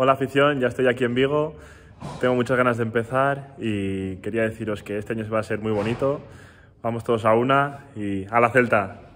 Hola afición, ya estoy aquí en Vigo, tengo muchas ganas de empezar y quería deciros que este año va a ser muy bonito, vamos todos a una y a la Celta.